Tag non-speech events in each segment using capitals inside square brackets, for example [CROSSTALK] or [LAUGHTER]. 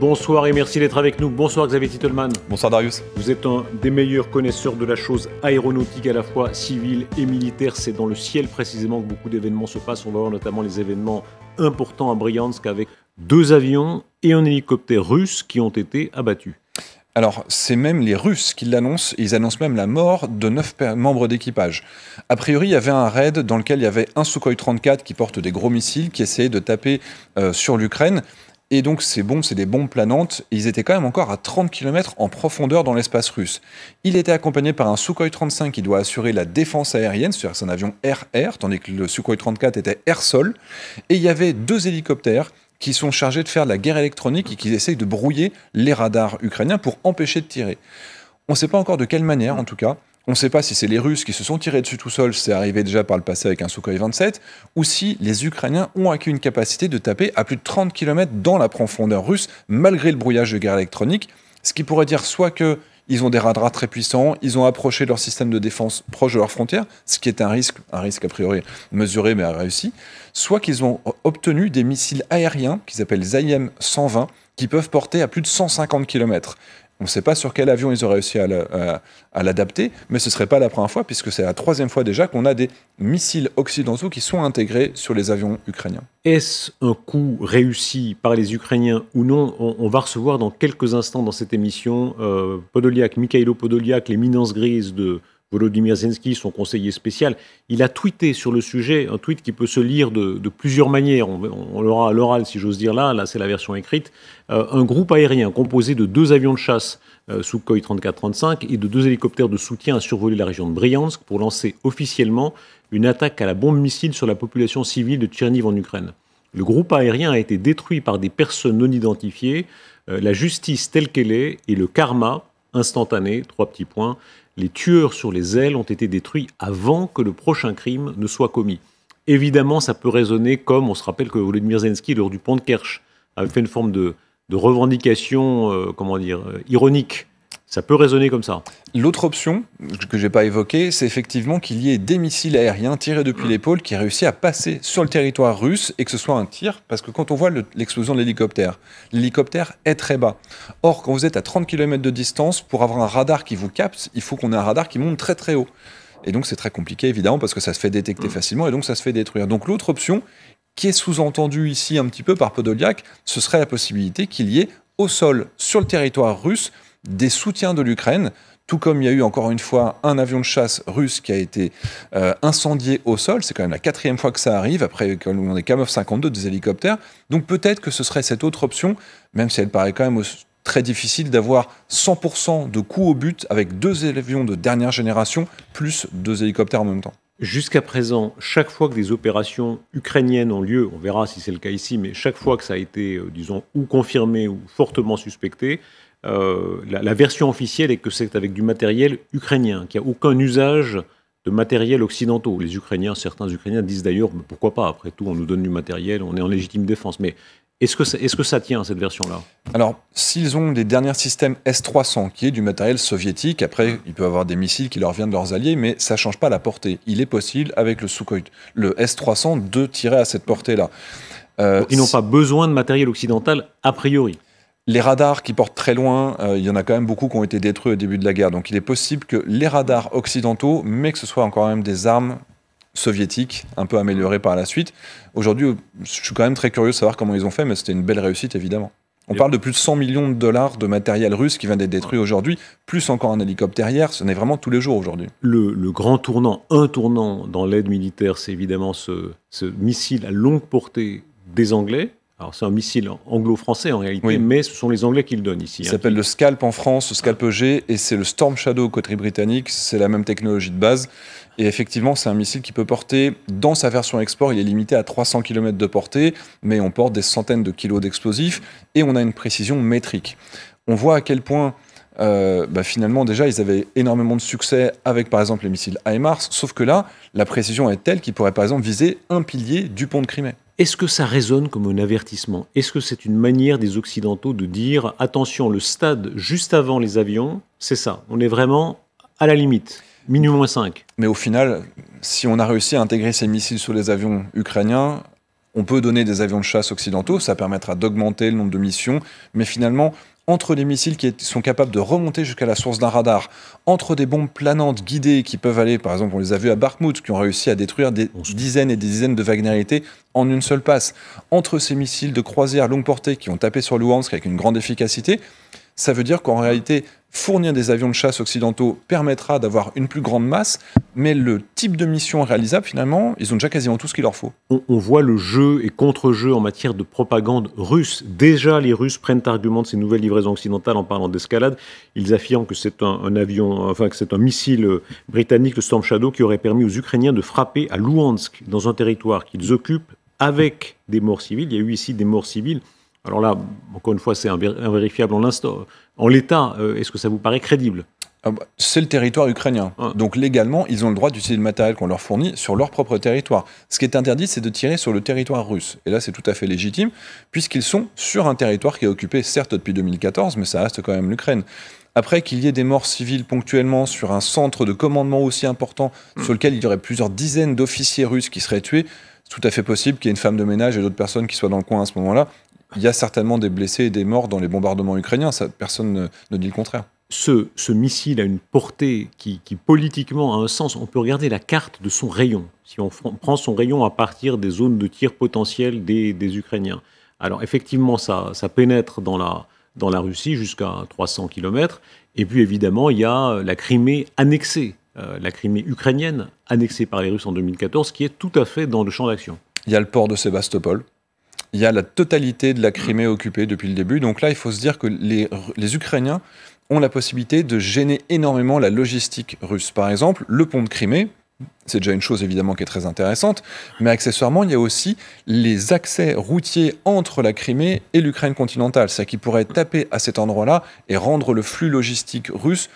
Bonsoir et merci d'être avec nous. Bonsoir Xavier Titelman. Bonsoir Darius. Vous êtes un des meilleurs connaisseurs de la chose aéronautique à la fois civile et militaire. C'est dans le ciel précisément que beaucoup d'événements se passent. On va voir notamment les événements importants à Bryansk avec deux avions et un hélicoptère russe qui ont été abattus. Alors, c'est même les Russes qui l'annoncent, ils annoncent même la mort de neuf membres d'équipage. A priori, il y avait un raid dans lequel il y avait un Sukhoi 34 qui porte des gros missiles, qui essayait de taper euh, sur l'Ukraine. Et donc ces bombes, c'est des bombes planantes, ils étaient quand même encore à 30 km en profondeur dans l'espace russe. Il était accompagné par un Sukhoi 35 qui doit assurer la défense aérienne, sur à un avion RR, tandis que le Sukhoi 34 était air-sol, et il y avait deux hélicoptères qui sont chargés de faire de la guerre électronique et qui essayent de brouiller les radars ukrainiens pour empêcher de tirer. On ne sait pas encore de quelle manière, en tout cas, on ne sait pas si c'est les Russes qui se sont tirés dessus tout seuls, c'est arrivé déjà par le passé avec un Sukhoi 27, ou si les Ukrainiens ont acquis une capacité de taper à plus de 30 km dans la profondeur russe, malgré le brouillage de guerre électronique, ce qui pourrait dire soit que ils ont des radars très puissants, ils ont approché leur système de défense proche de leurs frontières, ce qui est un risque, un risque a priori mesuré mais réussi, soit qu'ils ont obtenu des missiles aériens qu'ils appellent zayem 120 qui peuvent porter à plus de 150 km. On ne sait pas sur quel avion ils ont réussi à euh, l'adapter, mais ce ne serait pas la première fois, puisque c'est la troisième fois déjà qu'on a des missiles occidentaux qui sont intégrés sur les avions ukrainiens. Est-ce un coup réussi par les Ukrainiens ou non on, va recevoir dans quelques instants dans cette émission euh, Podoliak, Mikhailo Podoliak, les minences grises de, Volodymyr Zelensky, son conseiller spécial, il a tweeté sur le sujet, un tweet qui peut se lire de, plusieurs manières. On, l'aura à l'oral, si j'ose dire là, là c'est la version écrite. Euh, un groupe aérien composé de deux avions de chasse sous euh, Sukhoi 34-35 et de deux hélicoptères de soutien a survolé la région de Bryansk pour lancer officiellement une attaque à la bombe missile sur la population civile de Tcherniv en Ukraine. Le groupe aérien a été détruit par des personnes non identifiées. Euh, la justice telle qu'elle est et le karma instantané, trois petits points, les tueurs sur les ailes ont été détruits avant que le prochain crime ne soit commis. Évidemment, ça peut résonner comme on se rappelle que Volodymyr Zelensky, lors du pont de Kerch, avait fait une forme de, revendication, euh, comment dire, euh, ironique ça peut résonner comme ça. L'autre option que je n'ai pas évoquée, c'est effectivement qu'il y ait des missiles aériens tirés depuis mm. l'épaule qui réussissent à passer sur le territoire russe et que ce soit un tir, parce que quand on voit l'explosion de l'hélicoptère, l'hélicoptère est très bas. Or, quand vous êtes à 30 km de distance, pour avoir un radar qui vous capte, il faut qu'on ait un radar qui monte très très haut. Et donc c'est très compliqué évidemment parce que ça se fait détecter mm. facilement et donc ça se fait détruire. Donc l'autre option, qui est sous-entendue ici un petit peu par Podoliak, ce serait la possibilité qu'il y ait au sol, sur le territoire russe, des soutiens de l'Ukraine, tout comme il y a eu encore une fois un avion de chasse russe qui a été euh, incendié au sol, c'est quand même la quatrième fois que ça arrive, après on des Kamov 52, des hélicoptères, donc peut-être que ce serait cette autre option, même si elle paraît quand même très difficile d'avoir 100% de coups au but avec deux avions de dernière génération, plus deux hélicoptères en même temps. Jusqu'à présent, chaque fois que des opérations ukrainiennes ont lieu, on verra si c'est le cas ici, mais chaque fois que ça a été, euh, disons, ou confirmé ou fortement suspecté, euh, la, version officielle est que c'est avec du matériel ukrainien, qu'il n'y a aucun usage de matériel occidental. Les Ukrainiens, certains Ukrainiens disent d'ailleurs, pourquoi pas, après tout, on nous donne du matériel, on est en légitime défense. Mais est-ce que, ça, est -ce que ça tient, cette version-là Alors, s'ils ont des derniers systèmes S-300, qui est du matériel soviétique, après, il peut avoir des missiles qui leur viennent de leurs alliés, mais ça ne change pas la portée. Il est possible, avec le Sukhoi, le S-300, de tirer à cette portée-là. Euh, ils n'ont pas besoin de matériel occidental, a priori les radars qui portent très loin, euh, il y en a quand même beaucoup qui ont été détruits au début de la guerre. Donc il est possible que les radars occidentaux, mais que ce soit encore même des armes soviétiques, un peu améliorées par la suite. Aujourd'hui, je suis quand même très curieux de savoir comment ils ont fait, mais c'était une belle réussite, évidemment. On parle de plus de 100 millions de dollars de matériel russe qui vient d'être détruit aujourd'hui, plus encore un hélicoptère hier, ce n'est vraiment tous les jours aujourd'hui. Le, le, grand tournant, un tournant dans l'aide militaire, c'est évidemment ce, ce missile à longue portée des Anglais, c'est un missile anglo-français en réalité, mais ce sont les Anglais qui le donnent ici. Il hein. s'appelle le Scalp en France, le Scalp e G, et c'est le Storm Shadow côté britannique, c'est la même technologie de base. Et effectivement, c'est un missile qui peut porter, dans sa version export, il est limité à 300 km de portée, mais on porte des centaines de kilos d'explosifs, et on a une précision métrique. On voit à quel point euh, bah, finalement déjà ils avaient énormément de succès avec par exemple les missiles HIMARS, sauf que là la précision est telle qu'ils pourraient par exemple viser un pilier du pont de Crimée. Est-ce que ça résonne comme un avertissement Est-ce que c'est une manière des Occidentaux de dire attention, le stade juste avant les avions, c'est ça, on est vraiment à la limite Minimum moins 5. Mais au final, si on a réussi à intégrer ces missiles sur les avions ukrainiens, on peut donner des avions de chasse occidentaux, ça permettra d'augmenter le nombre de missions, mais finalement, entre les missiles qui sont capables de remonter jusqu'à la source d'un radar, entre des bombes planantes guidées qui peuvent aller, par exemple, on les a vues à Barkmouth, qui ont réussi à détruire des dizaines et des dizaines de Wagnerités en une seule passe, entre ces missiles de croisière longue portée qui ont tapé sur Luhansk avec une grande efficacité, ça veut dire qu'en réalité, fournir des avions de chasse occidentaux permettra d'avoir une plus grande masse, mais le type de mission réalisable, finalement, ils ont déjà quasiment tout ce qu'il leur faut. On, voit le jeu et contre-jeu en matière de propagande russe. Déjà, les Russes prennent argument de ces nouvelles livraisons occidentales en parlant d'escalade. Ils affirment que c'est un, avion, enfin que c'est un missile euh, britannique, le Storm Shadow, qui aurait permis aux Ukrainiens de frapper à Louhansk, dans un territoire qu'ils occupent, avec des morts civiles. Il y a eu ici des morts civiles alors là, encore une fois, c'est invérifiable en En l'état, euh, est-ce que ça vous paraît crédible ah bah, c'est le territoire ukrainien. Ah. Donc légalement, ils ont le droit d'utiliser le matériel qu'on leur fournit sur leur propre territoire. Ce qui est interdit, c'est de tirer sur le territoire russe. Et là, c'est tout à fait légitime, puisqu'ils sont sur un territoire qui est occupé, certes, depuis 2014, mais ça reste quand même l'Ukraine. Après qu'il y ait des morts civiles ponctuellement sur un centre de commandement aussi important, hmm. sur lequel il y aurait plusieurs dizaines d'officiers russes qui seraient tués, c'est tout à fait possible qu'il y ait une femme de ménage et d'autres personnes qui soient dans le coin à ce moment-là il y a certainement des blessés et des morts dans les bombardements ukrainiens. personne ne, dit le contraire. Ce, missile a une portée qui, politiquement a un sens. On peut regarder la carte de son rayon, si on prend son rayon à partir des zones de tir potentielles des, Ukrainiens. Alors effectivement, ça, pénètre dans la, Russie jusqu'à 300 km. Et puis évidemment, il y a euh, la Crimée annexée, euh, la Crimée ukrainienne annexée par les Russes en 2014, qui est tout à fait dans le champ d'action. Il y a le port de Sébastopol, il y a la totalité de la Crimée occupée depuis le début. Donc là, il faut se dire que les, Ukrainiens ont la possibilité de gêner énormément la logistique russe. Par exemple, le pont de Crimée, c'est déjà une chose évidemment qui est très intéressante, mais accessoirement, il y a aussi les accès routiers entre la Crimée et l'Ukraine continentale, c'est-à-dire qu'ils pourraient taper à cet endroit-là et rendre le flux logistique russe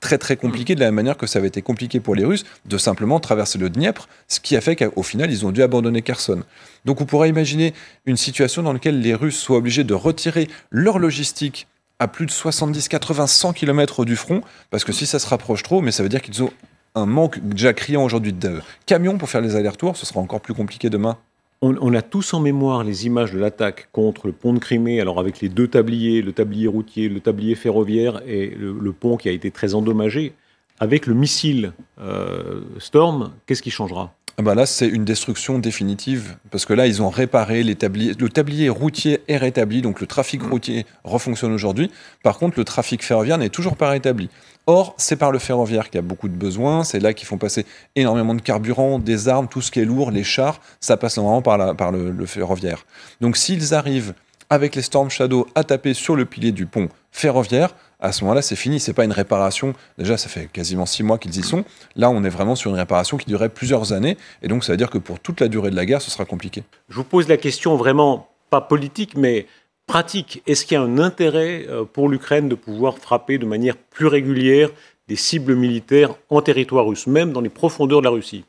très très compliqué de la même manière que ça avait été compliqué pour les Russes de simplement traverser le Dniepr, ce qui a fait qu'au final ils ont dû abandonner Kherson. Donc on pourrait imaginer une situation dans laquelle les Russes soient obligés de retirer leur logistique à plus de 70, 80, 100 km du front, parce que si ça se rapproche trop, mais ça veut dire qu'ils ont un manque déjà criant aujourd'hui de camions pour faire les allers-retours, ce sera encore plus compliqué demain on, a tous en mémoire les images de l'attaque contre le pont de Crimée, alors avec les deux tabliers, le tablier routier, le tablier ferroviaire et le, pont qui a été très endommagé. Avec le missile euh, Storm, qu'est-ce qui changera ah bah Là, c'est une destruction définitive, parce que là, ils ont réparé les Le tablier routier est rétabli, donc le trafic mm. routier refonctionne aujourd'hui. Par contre, le trafic ferroviaire n'est toujours pas rétabli. Or, c'est par le ferroviaire qu'il y a beaucoup de besoins. C'est là qu'ils font passer énormément de carburant, des armes, tout ce qui est lourd, les chars. Ça passe normalement par, par le, ferroviaire. Donc, s'ils arrivent avec les Storm Shadow à taper sur le pilier du pont ferroviaire, à ce moment-là, c'est fini. C'est pas une réparation. Déjà, ça fait quasiment six mois qu'ils y sont. Là, on est vraiment sur une réparation qui durerait plusieurs années. Et donc, ça veut dire que pour toute la durée de la guerre, ce sera compliqué. Je vous pose la question vraiment pas politique, mais pratique. Est-ce qu'il y a un intérêt euh, pour l'Ukraine de pouvoir frapper de manière plus régulière des cibles militaires en territoire russe, même dans les profondeurs de la Russie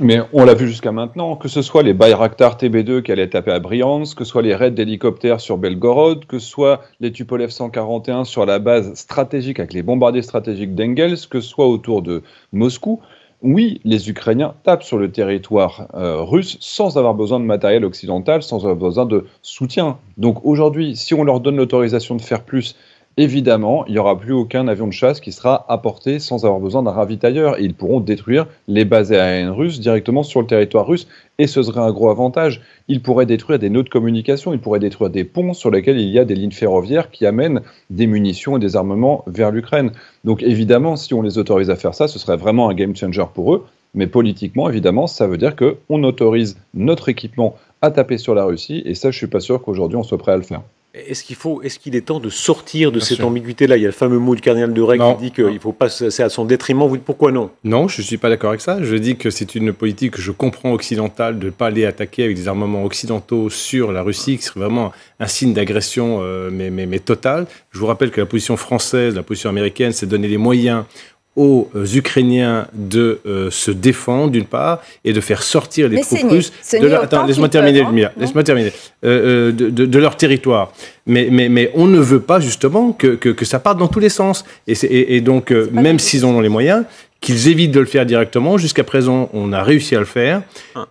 mais on l'a vu jusqu'à maintenant, que ce soit les Bayraktar TB2 qui allaient taper à Bryansk, que ce soit les raids d'hélicoptères sur Belgorod, que ce soit les Tupolev 141 sur la base stratégique avec les bombardiers stratégiques d'Engels, que ce soit autour de Moscou, oui, les Ukrainiens tapent sur le territoire euh, russe sans avoir besoin de matériel occidental, sans avoir besoin de soutien. Donc aujourd'hui, si on leur donne l'autorisation de faire plus évidemment, il n'y aura plus aucun avion de chasse qui sera apporté sans avoir besoin d'un ravitailleur. ils pourront détruire les bases aériennes russes directement sur le territoire russe. Et ce serait un gros avantage. Ils pourraient détruire des nœuds de communication, ils pourraient détruire des ponts sur lesquels il y a des lignes ferroviaires qui amènent des munitions et des armements vers l'Ukraine. Donc évidemment, si on les autorise à faire ça, ce serait vraiment un game changer pour eux. Mais politiquement, évidemment, ça veut dire qu'on autorise notre équipement à taper sur la Russie. Et ça, je ne suis pas sûr qu'aujourd'hui, on soit prêt à le faire. Est-ce qu'il est-ce est temps de sortir de cette ambiguïté-là Il y a le fameux mot du cardinal de Règle qui dit qu'il faut pas, c'est à son détriment. Vous dites pourquoi non Non, je ne suis pas d'accord avec ça. Je dis que c'est une politique que je comprends occidentale de ne pas aller attaquer avec des armements occidentaux sur la Russie, qui serait vraiment un signe d'agression, euh, mais, mais, mais totale. Je vous rappelle que la position française, la position américaine, c'est donner les moyens aux euh, Ukrainiens de euh, se défendre d'une part et de faire sortir les troupes russes de leur... Hein, laisse-moi terminer, laisse-moi euh, terminer. de, leur territoire. Mais, mais, mais on ne veut pas justement que, que, ça parte dans tous les sens. Et, donc, même s'ils en ont les moyens, qu'ils évitent de le faire directement. Jusqu'à présent, on a réussi à le faire. Hein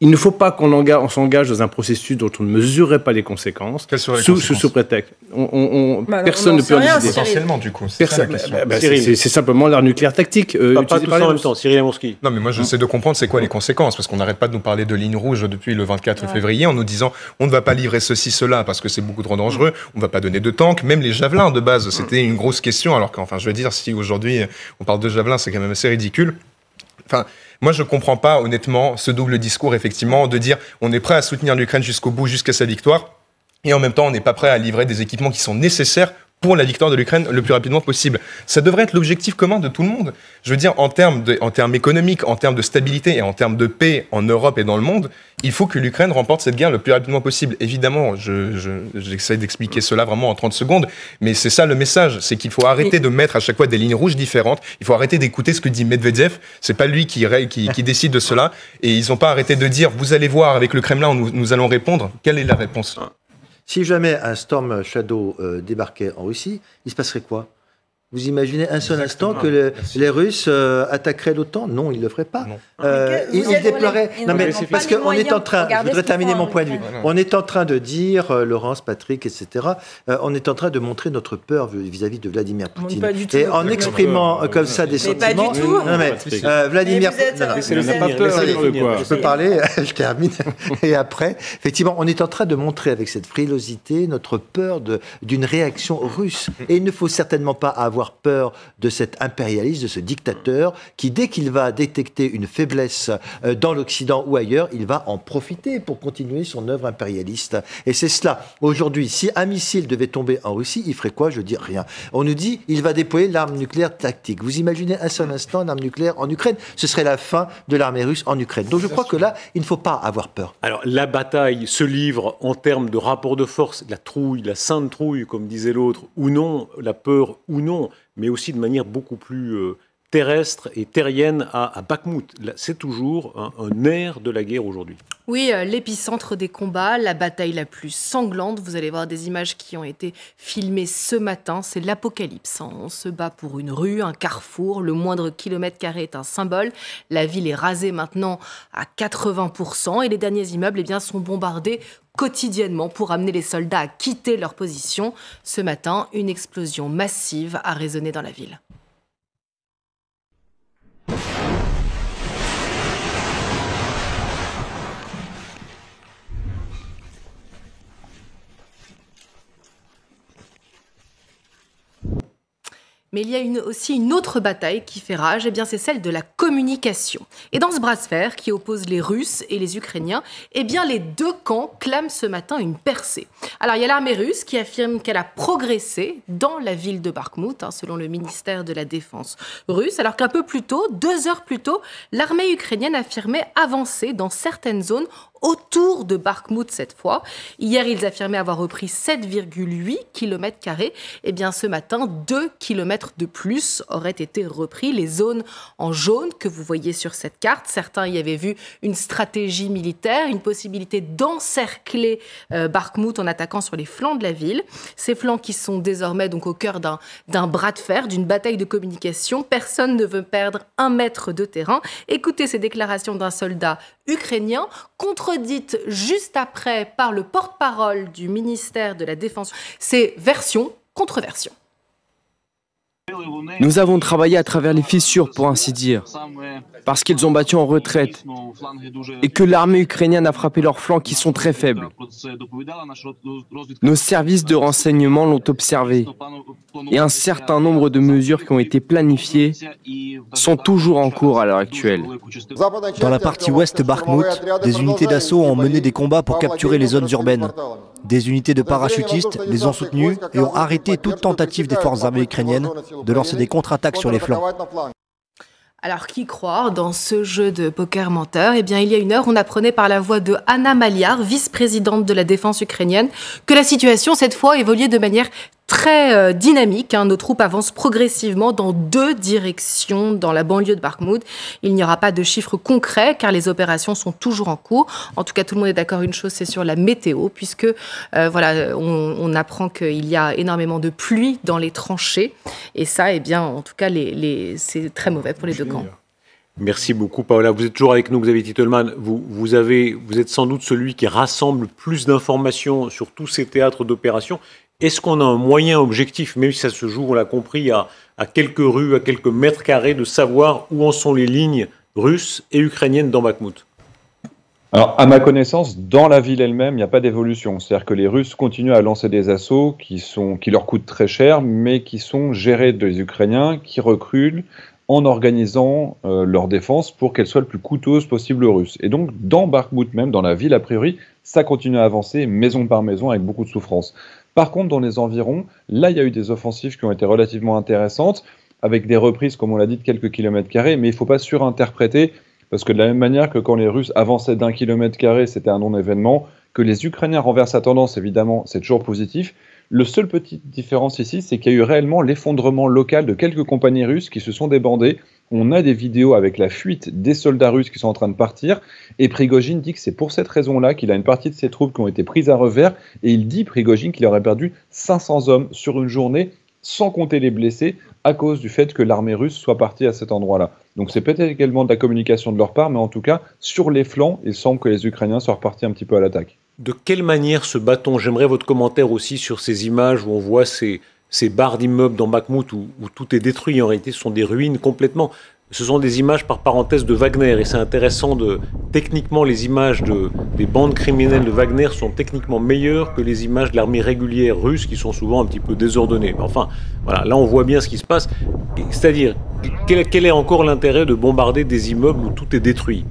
il ne faut pas qu'on s'engage dans un processus dont on ne mesurerait pas les conséquences, sous, prétexte. On, bah, personne ne peut en décider. Potentiellement, du coup. Bah, bah, c'est simplement l'art nucléaire tactique. Euh, pas, en même temps, Cyril Non, mais moi, j'essaie hein de comprendre c'est quoi les conséquences, parce qu'on n'arrête pas de nous parler de ligne rouge depuis le 24 février en nous disant on ne va pas livrer ceci, cela, parce que c'est beaucoup trop dangereux, mm. on ne va pas donner de tanks, même les javelins de base, c'était une grosse question, alors qu'enfin, je veux dire, si aujourd'hui on parle de javelins, c'est quand même assez ridicule. Enfin, moi, je ne comprends pas, honnêtement, ce double discours, effectivement, de dire on est prêt à soutenir l'Ukraine jusqu'au bout, jusqu'à sa victoire, et en même temps, on n'est pas prêt à livrer des équipements qui sont nécessaires pour la victoire de l'Ukraine le plus rapidement possible. Ça devrait être l'objectif commun de tout le monde. Je veux dire, en termes économiques, en termes de stabilité et en termes de paix en Europe et dans le monde, il faut que l'Ukraine remporte cette guerre le plus rapidement possible. Évidemment, j'essaie je, d'expliquer cela vraiment en 30 secondes, mais c'est ça le message, c'est qu'il faut arrêter de mettre à chaque fois des lignes rouges différentes, il faut arrêter d'écouter ce que dit Medvedev, c'est pas lui qui, qui, qui, décide de cela, et ils n'ont pas arrêté de dire, vous allez voir avec le Kremlin, nous, nous allons répondre, quelle est la réponse si jamais un Storm Shadow euh, débarquait en Russie, il se passerait quoi vous imaginez un seul instant que les Russes euh, attaqueraient l'OTAN Non, ils ne le feraient pas. Ah, euh, ils, déploraient. Non, mais parce qu'on est en train. Je voudrais terminer mon point de vue. On est en train de dire, euh, Laurence, Patrick, etc. on est en train de montrer notre peur vis-à-vis de Vladimir Poutine. et en exprimant comme ça des mais sentiments. Pas du tout. Je peux parler. [LAUGHS] Je termine. Et après, effectivement, on est en train de montrer avec cette frilosité notre peur d'une réaction russe. Et il ne faut certainement pas avoir avoir peur de cet impérialiste, de ce dictateur, qui dès qu'il va détecter une faiblesse euh, dans l'Occident ou ailleurs, il va en profiter pour continuer son œuvre impérialiste. Et c'est cela. Aujourd'hui, si un missile devait tomber en Russie, il ferait quoi Je dis rien. On nous dit, il va déployer l'arme nucléaire tactique. Vous imaginez un seul instant arme nucléaire en Ukraine Ce serait la fin de l'armée russe en Ukraine. Donc je crois que là, il ne faut pas avoir peur. Alors la bataille se livre en termes de rapport de force, la trouille, la sainte trouille, comme disait l'autre, ou non, la peur ou non mais aussi de manière beaucoup plus euh, terrestre et terrienne à, à Bakhmut. C'est toujours un, air de la guerre aujourd'hui. Oui, euh, l'épicentre des combats, la bataille la plus sanglante. Vous allez voir des images qui ont été filmées ce matin. C'est l'apocalypse. Hein. On se bat pour une rue, un carrefour. Le moindre kilomètre carré est un symbole. La ville est rasée maintenant à 80% et les derniers immeubles eh bien, sont bombardés quotidiennement pour amener les soldats à quitter leur position. Ce matin, une explosion massive a résonné dans la ville. Mais il y a aussi une autre bataille qui fait rage, et eh bien c'est celle de la communication. Et dans ce bras de fer qui oppose les Russes et les Ukrainiens, eh bien les deux camps clament ce matin une percée. Alors il y a l'armée russe qui affirme qu'elle a progressé dans la ville de Bakhmut, hein, selon le ministère de la Défense russe, alors qu'un peu plus tôt, deux heures plus tôt, l'armée ukrainienne affirmait avancer dans certaines zones autour de barkmouth cette fois. Hier, ils affirmaient avoir repris 7,8 km. Eh bien, ce matin, 2 km de plus auraient été repris. Les zones en jaune que vous voyez sur cette carte, certains y avaient vu une stratégie militaire, une possibilité d'encercler euh, en attaquant sur les flancs de la ville. Ces flancs qui sont désormais donc au cœur d'un bras de fer, d'une bataille de communication. Personne ne veut perdre un mètre de terrain. Écoutez ces déclarations d'un soldat ukrainien, contredite juste après par le porte-parole du ministère de la Défense. C'est version contre nous avons travaillé à travers les fissures, pour ainsi dire, parce qu'ils ont battu en retraite et que l'armée ukrainienne a frappé leurs flancs qui sont très faibles. Nos services de renseignement l'ont observé et un certain nombre de mesures qui ont été planifiées sont toujours en cours à l'heure actuelle. Dans la partie ouest de Bakhmut, des unités d'assaut ont mené des combats pour capturer les zones urbaines. Des unités de parachutistes les ont soutenues et ont arrêté toute tentative des forces armées ukrainiennes de lancer des contre-attaques sur les flancs. Alors, qui croire dans ce jeu de poker menteur Eh bien, il y a une heure, on apprenait par la voix de Anna Maliar, vice-présidente de la défense ukrainienne, que la situation, cette fois, évoluait de manière très euh, dynamique. Hein. Nos troupes avancent progressivement dans deux directions dans la banlieue de Barkmoud. Il n'y aura pas de chiffres concrets car les opérations sont toujours en cours. En tout cas, tout le monde est d'accord. Une chose, c'est sur la météo, puisque euh, voilà, on, apprend qu'il y a énormément de pluie dans les tranchées. Et ça, eh bien, en tout cas, les, c'est très mauvais pour les deux camps. Merci beaucoup, Paola. Vous êtes toujours avec nous, Xavier Titelman. Vous, vous, avez, vous êtes sans doute celui qui rassemble plus d'informations sur tous ces théâtres d'opérations. Est-ce qu'on a un moyen objectif, même si ça se joue, on l'a compris, à, quelques rues, à quelques mètres carrés, de savoir où en sont les lignes russes et ukrainiennes dans Bakhmut alors, à ma connaissance, dans la ville elle-même, il n'y a pas d'évolution. C'est-à-dire que les Russes continuent à lancer des assauts qui, sont, qui leur coûtent très cher, mais qui sont gérés des Ukrainiens, qui reculent, en organisant euh, leur défense pour qu'elle soit le plus coûteuse possible aux Russes. Et donc, dans Barkhout même, dans la ville, a priori, ça continue à avancer maison par maison avec beaucoup de souffrance. Par contre, dans les environs, là, il y a eu des offensives qui ont été relativement intéressantes, avec des reprises, comme on l'a dit, de quelques kilomètres carrés, mais il ne faut pas surinterpréter, parce que de la même manière que quand les Russes avançaient d'un kilomètre carré, c'était un non-événement, que les Ukrainiens renversent la tendance, évidemment, c'est toujours positif, le seul petit différence ici, c'est qu'il y a eu réellement l'effondrement local de quelques compagnies russes qui se sont débandées. On a des vidéos avec la fuite des soldats russes qui sont en train de partir. Et Prigogine dit que c'est pour cette raison-là qu'il a une partie de ses troupes qui ont été prises à revers. Et il dit, Prigogine, qu'il aurait perdu 500 hommes sur une journée, sans compter les blessés, à cause du fait que l'armée russe soit partie à cet endroit-là. Donc c'est peut-être également de la communication de leur part, mais en tout cas, sur les flancs, il semble que les Ukrainiens soient repartis un petit peu à l'attaque de quelle manière ce bâton, j'aimerais votre commentaire aussi sur ces images où on voit ces, barres d'immeubles dans Bakhmut où, tout est détruit, en réalité ce sont des ruines complètement. Ce sont des images par parenthèse de Wagner et c'est intéressant de techniquement les images de, des bandes criminelles de Wagner sont techniquement meilleures que les images de l'armée régulière russe qui sont souvent un petit peu désordonnées. enfin, voilà, là on voit bien ce qui se passe. C'est-à-dire quel, quel est encore l'intérêt de bombarder des immeubles où tout est détruit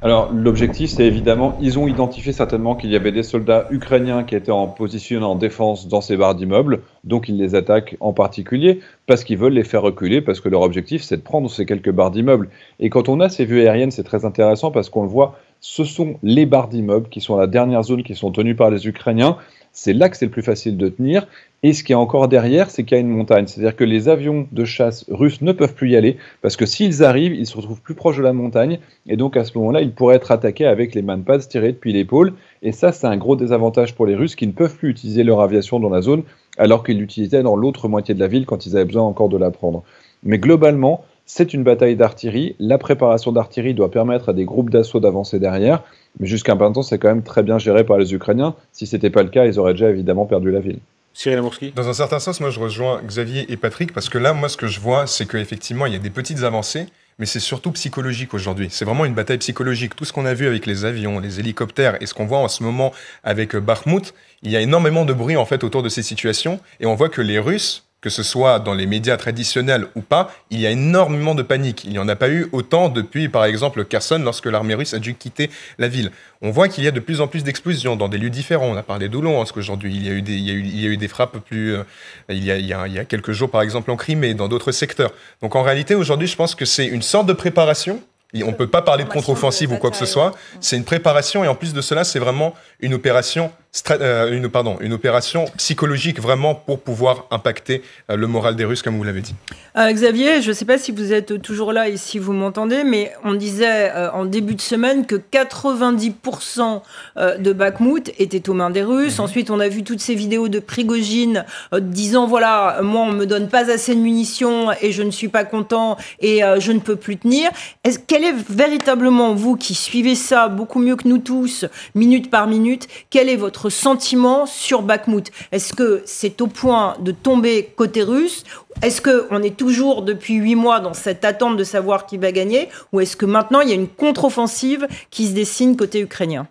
alors l'objectif, c'est évidemment, ils ont identifié certainement qu'il y avait des soldats ukrainiens qui étaient en position en défense dans ces barres d'immeubles, donc ils les attaquent en particulier parce qu'ils veulent les faire reculer, parce que leur objectif, c'est de prendre ces quelques barres d'immeubles. Et quand on a ces vues aériennes, c'est très intéressant parce qu'on le voit, ce sont les barres d'immeubles qui sont la dernière zone qui sont tenues par les Ukrainiens. C'est là que c'est le plus facile de tenir. Et ce qui est encore derrière, c'est qu'il y a une montagne. C'est-à-dire que les avions de chasse russes ne peuvent plus y aller parce que s'ils arrivent, ils se retrouvent plus proches de la montagne. Et donc à ce moment-là, ils pourraient être attaqués avec les manpads tirés depuis l'épaule. Et ça, c'est un gros désavantage pour les Russes qui ne peuvent plus utiliser leur aviation dans la zone alors qu'ils l'utilisaient dans l'autre moitié de la ville quand ils avaient besoin encore de la prendre. Mais globalement, c'est une bataille d'artillerie. La préparation d'artillerie doit permettre à des groupes d'assaut d'avancer derrière. Mais jusqu'à maintenant, c'est quand même très bien géré par les Ukrainiens. Si ce n'était pas le cas, ils auraient déjà évidemment perdu la ville. Cyril Amourski Dans un certain sens, moi je rejoins Xavier et Patrick parce que là, moi ce que je vois, c'est qu'effectivement, il y a des petites avancées, mais c'est surtout psychologique aujourd'hui. C'est vraiment une bataille psychologique. Tout ce qu'on a vu avec les avions, les hélicoptères et ce qu'on voit en ce moment avec Bakhmut, il y a énormément de bruit en fait autour de ces situations et on voit que les Russes que ce soit dans les médias traditionnels ou pas, il y a énormément de panique. Il n'y en a pas eu autant depuis, par exemple, Kherson, lorsque l'armée russe a dû quitter la ville. On voit qu'il y a de plus en plus d'explosions dans des lieux différents. On a parlé d'Oulon, hein, parce qu'aujourd'hui, il, y a eu des, il, des frappes plus... Euh, il, y a, quelques jours, par exemple, en Crimée, dans d'autres secteurs. Donc en réalité, aujourd'hui, je pense que c'est une sorte de préparation on ne peut pas parler de contre-offensive ou quoi que ce soit. C'est une préparation et en plus de cela, c'est vraiment une opération euh, une, pardon, une opération psychologique vraiment pour pouvoir impacter euh, le moral des Russes, comme vous l'avez dit. Euh, Xavier, je ne sais pas si vous êtes toujours là et si vous m'entendez, mais on disait en début de semaine que 90% de Bakhmut était aux mains des Russes. Mhm. Ensuite, on a vu toutes ces vidéos de Prigogine disant, voilà, moi, on ne me donne pas assez de munitions et je ne suis pas content et je ne peux plus tenir. Est quel est véritablement, vous qui suivez ça beaucoup mieux que nous tous, minute par minute, quel est votre sentiment sur Bakhmut. Est-ce que c'est au point de tomber côté russe Est-ce qu'on est toujours depuis huit mois dans cette attente de savoir qui va gagner Ou est-ce que maintenant il y a une contre-offensive qui se dessine côté ukrainien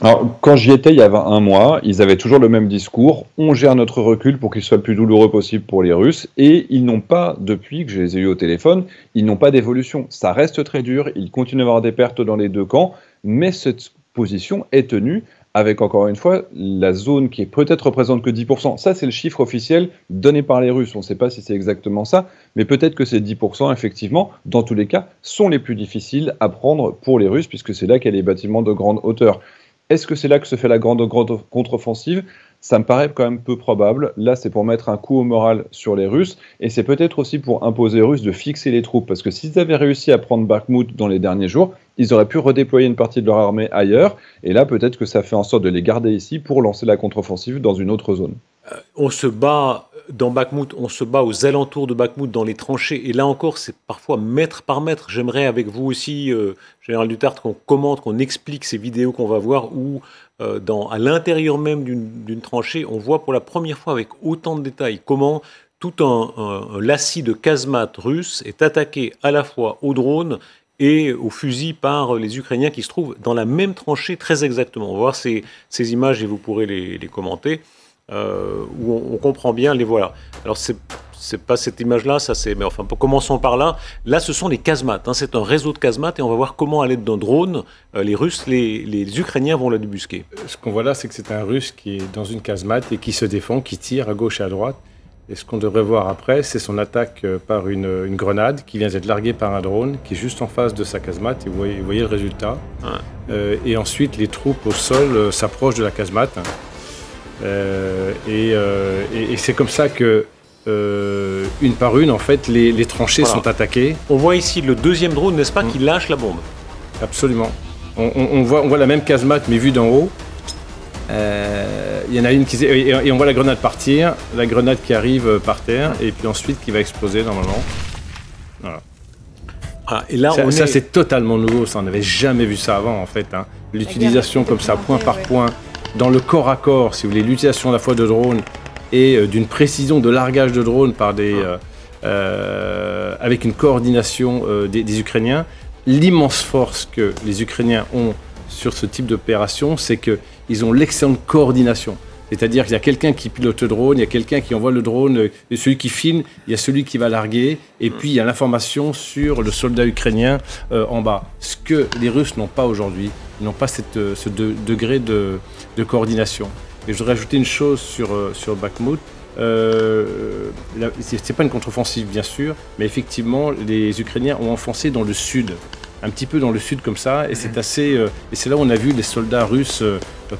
alors, quand j'y étais il y a un mois, ils avaient toujours le même discours. On gère notre recul pour qu'il soit le plus douloureux possible pour les Russes. Et ils n'ont pas, depuis que je les ai eus au téléphone, ils n'ont pas d'évolution. Ça reste très dur. Ils continuent à avoir des pertes dans les deux camps. Mais cette position est tenue avec encore une fois la zone qui peut-être représente que 10%. Ça, c'est le chiffre officiel donné par les Russes. On ne sait pas si c'est exactement ça, mais peut-être que ces 10%, effectivement, dans tous les cas, sont les plus difficiles à prendre pour les Russes, puisque c'est là qu'il y a les bâtiments de grande hauteur. Est-ce que c'est là que se fait la grande contre-offensive ça me paraît quand même peu probable. Là, c'est pour mettre un coup au moral sur les Russes et c'est peut-être aussi pour imposer aux Russes de fixer les troupes parce que s'ils avaient réussi à prendre Bakhmut dans les derniers jours, ils auraient pu redéployer une partie de leur armée ailleurs et là, peut-être que ça fait en sorte de les garder ici pour lancer la contre-offensive dans une autre zone. Euh, on se bat dans Bakhmut, on se bat aux alentours de Bakhmut, dans les tranchées. Et là encore, c'est parfois mètre par mètre. J'aimerais avec vous aussi, euh, Général Dutarte, qu'on commente, qu'on explique ces vidéos qu'on va voir où, euh, dans, à l'intérieur même d'une tranchée, on voit pour la première fois avec autant de détails comment tout un, lacis de casemates russe est attaqué à la fois aux drones et aux fusils par les Ukrainiens qui se trouvent dans la même tranchée très exactement. On va voir ces, images et vous pourrez les commenter. Euh, où on, comprend bien les voilà. Alors c'est pas cette image-là, ça c'est. Mais enfin, commençons par là. Là, ce sont les casemates. Hein. C'est un réseau de casemates et on va voir comment, à l'aide d'un drone, euh, les Russes, les, Ukrainiens vont la débusquer. Ce qu'on voit là, c'est que c'est un Russe qui est dans une casemate et qui se défend, qui tire à gauche et à droite. Et ce qu'on devrait voir après, c'est son attaque euh, par une, grenade qui vient d'être larguée par un drone qui est juste en face de sa casemate. Et vous voyez, le résultat. et ensuite, les troupes au sol s'approchent de la casemate. Hein. Euh, euh, et, et, c'est comme ça que euh, une par une, en fait, les, tranchées sont attaquées. On voit ici le deuxième drone, n'est-ce pas, mm. qui lâche la bombe Absolument. On, voit, on voit la même casemate, mais vue d'en haut. Il y en a une qui. Et, on voit la grenade partir, la grenade qui arrive par terre, et puis ensuite qui va exploser normalement. Voilà. Ah, et là, ça, ça c'est totalement nouveau, ça, on n'avait jamais vu ça avant, en fait. Hein. L'utilisation comme ça, point par point dans le corps à corps, si vous voulez, l'utilisation à la fois de drones et euh, d'une précision de largage de drones par ah. euh, euh, avec une coordination des, des Ukrainiens, l'immense force que les Ukrainiens ont sur ce type d'opération, c'est qu'ils ont l'excellente coordination. C'est-à-dire qu'il y a quelqu'un qui pilote le drone, il y a quelqu'un qui envoie le drone, et celui qui filme, il y a celui qui va larguer, et puis il y a l'information sur le soldat ukrainien euh, en bas. Ce que les Russes n'ont pas aujourd'hui, ils n'ont pas cette, euh, ce degré de, de, coordination. Et je voudrais ajouter une chose sur, euh, sur Bakhmut. Euh, n'est pas une contre-offensive bien sûr, mais effectivement les Ukrainiens ont enfoncé dans le sud un petit peu dans le sud comme ça, et c'est mhm. assez, et c'est là où on a vu les soldats russes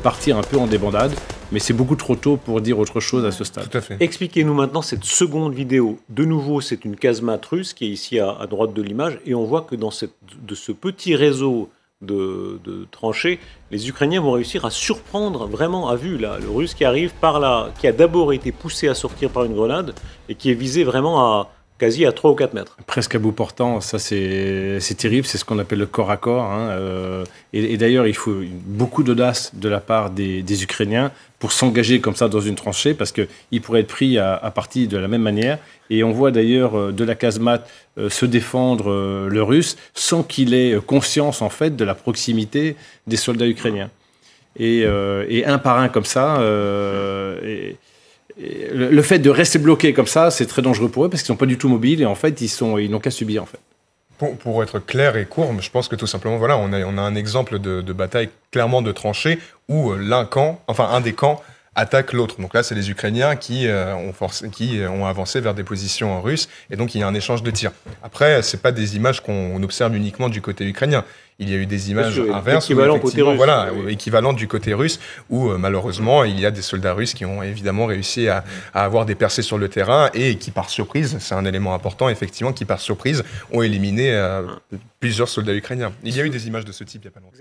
partir un peu en débandade. Mais c'est beaucoup trop tôt pour dire autre chose à ce stade. Expliquez-nous maintenant cette seconde vidéo. De nouveau, c'est une casemate russe qui est ici à, droite de l'image. Et on voit que dans cette, de ce petit réseau de, de, tranchées, les Ukrainiens vont réussir à surprendre vraiment à vue là, le Russe qui arrive par là, qui a d'abord été poussé à sortir par une grenade et qui est visé vraiment à, quasi à 3 ou 4 mètres. Presque à bout portant, ça c'est terrible, c'est ce qu'on appelle le corps à corps. Hein, euh, et, d'ailleurs, il faut beaucoup d'audace de la part des, Ukrainiens pour s'engager comme ça dans une tranchée, parce qu'ils pourraient être pris à, à partie de la même manière. Et on voit d'ailleurs euh, de la casemate euh, se défendre le russe sans qu'il ait conscience en fait de la proximité des soldats ukrainiens. Et, un par un comme ça le, fait de rester bloqué comme ça, c'est très dangereux pour eux parce qu'ils sont pas du tout mobiles et en fait, ils sont, ils n'ont qu'à subir en fait. Pour, être clair et court, je pense que tout simplement, voilà, on a, un exemple de, bataille clairement de tranchée où euh, l'un camp, enfin un des camps, attaque l'autre. Donc là, c'est les Ukrainiens qui, euh, ont qui euh, ont avancé vers des positions russes, et donc il y a un échange de tirs. Après, c'est pas des images qu'on observe uniquement du côté ukrainien. Il y a eu des images inverses, équivalent voilà, du côté russe, où euh, malheureusement il y a des soldats russes qui ont évidemment réussi à, avoir des percées sur le terrain et qui, par surprise, c'est un élément important effectivement, qui par surprise ont éliminé plusieurs soldats ukrainiens. Il y a eu des images de ce type il n'y a pas longtemps.